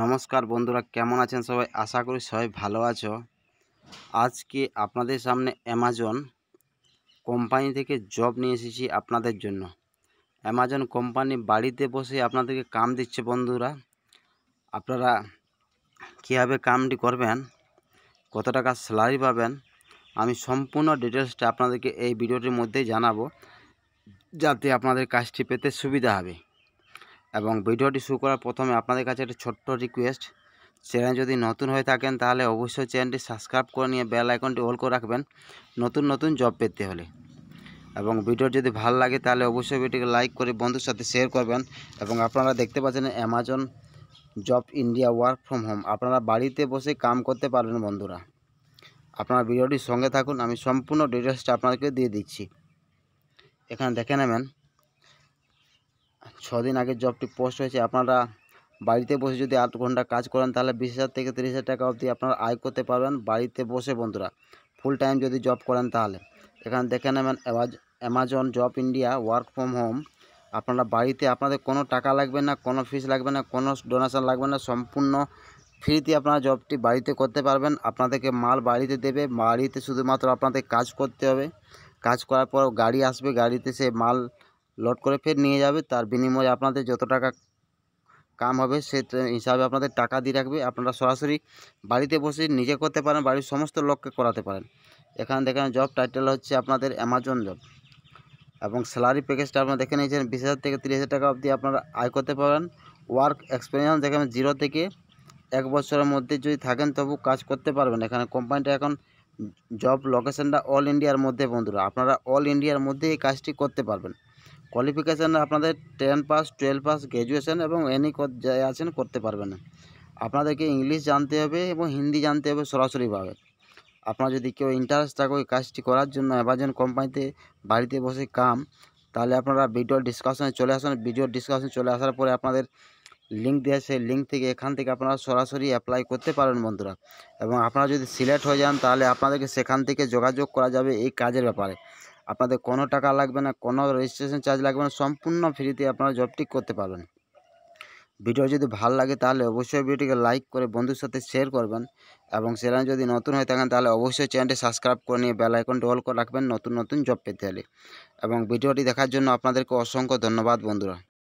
নমস্কার বন্ধুরা কেমন আছেন সবাই আশা করি সবাই ভালো আছো আজকে আপনাদের সামনে অ্যামাজন কোম্পানি থেকে জব নিয়ে এসেছি আপনাদের জন্য অ্যামাজন কোম্পানি বাড়িতে বসে আপনাদেরকে কাম দিচ্ছে বন্ধুরা আপনারা কীভাবে কামটি করবেন কত টাকা স্যালারি পাবেন আমি সম্পূর্ণ ডিটেলসটা আপনাদেরকে এই ভিডিওটির মধ্যেই জানাবো যাতে আপনাদের কাজটি পেতে সুবিধা হবে এবং ভিডিওটি শুরু করার প্রথমে আপনাদের কাছে একটি ছোট্ট রিকোয়েস্ট চ্যানেল যদি নতুন হয়ে থাকেন তাহলে অবশ্যই চ্যানেলটি সাবস্ক্রাইব করে নিয়ে বেল আইকনটি অল করে রাখবেন নতুন নতুন জব পেতে হলে এবং ভিডিও যদি ভালো লাগে তাহলে অবশ্যই ভিডিওকে লাইক করে বন্ধুর সাথে শেয়ার করবেন এবং আপনারা দেখতে পাচ্ছেন Amazon job India work from home আপনারা বাড়িতে বসে কাম করতে পারবেন বন্ধুরা আপনারা ভিডিওটির সঙ্গে থাকুন আমি সম্পূর্ণ ডিটেলসটা আপনাদেরকে দিয়ে দিচ্ছি এখানে দেখে নেবেন দিন আগে জবটি পোস্ট হয়েছে আপনারা বাড়িতে বসে যদি আট ঘন্টা কাজ করেন তাহলে বিশ হাজার থেকে তিরিশ হাজার টাকা অবধি আপনারা আয় করতে পারবেন বাড়িতে বসে বন্ধুরা ফুল টাইম যদি জব করেন তাহলে এখানে দেখে নেবেন Amazon job India work from home আপনারা বাড়িতে আপনাদের কোনো টাকা লাগবে না কোনো ফিস লাগবে না কোনো ডোনেশন লাগবে না সম্পূর্ণ ফ্রিতে আপনারা জবটি বাড়িতে করতে পারবেন আপনাদেরকে মাল বাড়িতে দেবে বাড়িতে শুধুমাত্র আপনাদের কাজ করতে হবে কাজ করার পর গাড়ি আসবে গাড়িতে সে মাল লোড করে پھر নিয়ে যাবে তার বিনিময়ে আপনাদের যত টাকা কাজ হবে সেই हिसाबে আপনাদের টাকা দিয়ে রাখবে আপনারা সরাসরি বাড়িতে বসে নিজে করতে পারেন বাড়ির সমস্ত লোককে করাতে পারেন এখানে দেখুন জব টাইটেল হচ্ছে আপনাদের Amazon job এবং স্যালারি প্যাকেজটা আমরা দেখে নিয়েছেন 20000 টাকা থেকে 30000 টাকা অবধি আপনারা আয় করতে পারেন ওয়ার্ক এক্সপেরিয়েন্স এখানে 0 থেকে এক বছরের মধ্যে যদি থাকেন তবে কাজ করতে পারবেন এখানে কোম্পানিটা এখন জব লোকেশনটা অল ইন্ডিয়ার মধ্যে বন্ধুরা আপনারা অল ইন্ডিয়ার মধ্যে কাজ করতে পারবেন কোয়ালিফিকেশান আপনাদের ten pass twelve pass graduation এবং এনি যাই আছেন করতে পারবেন না আপনাদেরকে ইংলিশ জানতে হবে এবং হিন্দি জানতে হবে সরাসরিভাবে আপনার যদি কেউ ইন্টারেস্ট থাকে ওই কাজটি করার জন্য অ্যামাজন কোম্পানিতে বাড়িতে বসে কাম তাহলে আপনারা ভিডিও ডিসকাশনে চলে আসুন ভিডিও ডিসকাশনে চলে আসার পরে আপনাদের লিঙ্ক দেওয়া সেই লিঙ্ক থেকে এখান থেকে আপনারা সরাসরি অ্যাপ্লাই করতে পারেন বন্ধুরা এবং আপনারা যদি সিলেক্ট হয়ে যান তাহলে আপনাদেরকে সেখান থেকে যোগাযোগ করা যাবে এই কাজের ব্যাপারে আপনাদের কোনো টাকা লাগবে না কোনো রেজিস্ট্রেশন চার্জ লাগবে না সম্পূর্ণ ফ্রিতে আপনারা জবটি করতে পারবেন ভিডিও যদি ভাল লাগে তাহলে অবশ্যই ভিডিওটিকে লাইক করে বন্ধুর সাথে শেয়ার করবেন এবং সেখানে যদি নতুন হয়ে থাকেন তাহলে অবশ্যই চ্যানেলটি সাবস্ক্রাইব করে নিয়ে বেল আইকনটি অল করে রাখবেন নতুন নতুন জব পেতে হলে এবং ভিডিওটি দেখার জন্য আপনাদেরকে অসংখ্য ধন্যবাদ বন্ধুরা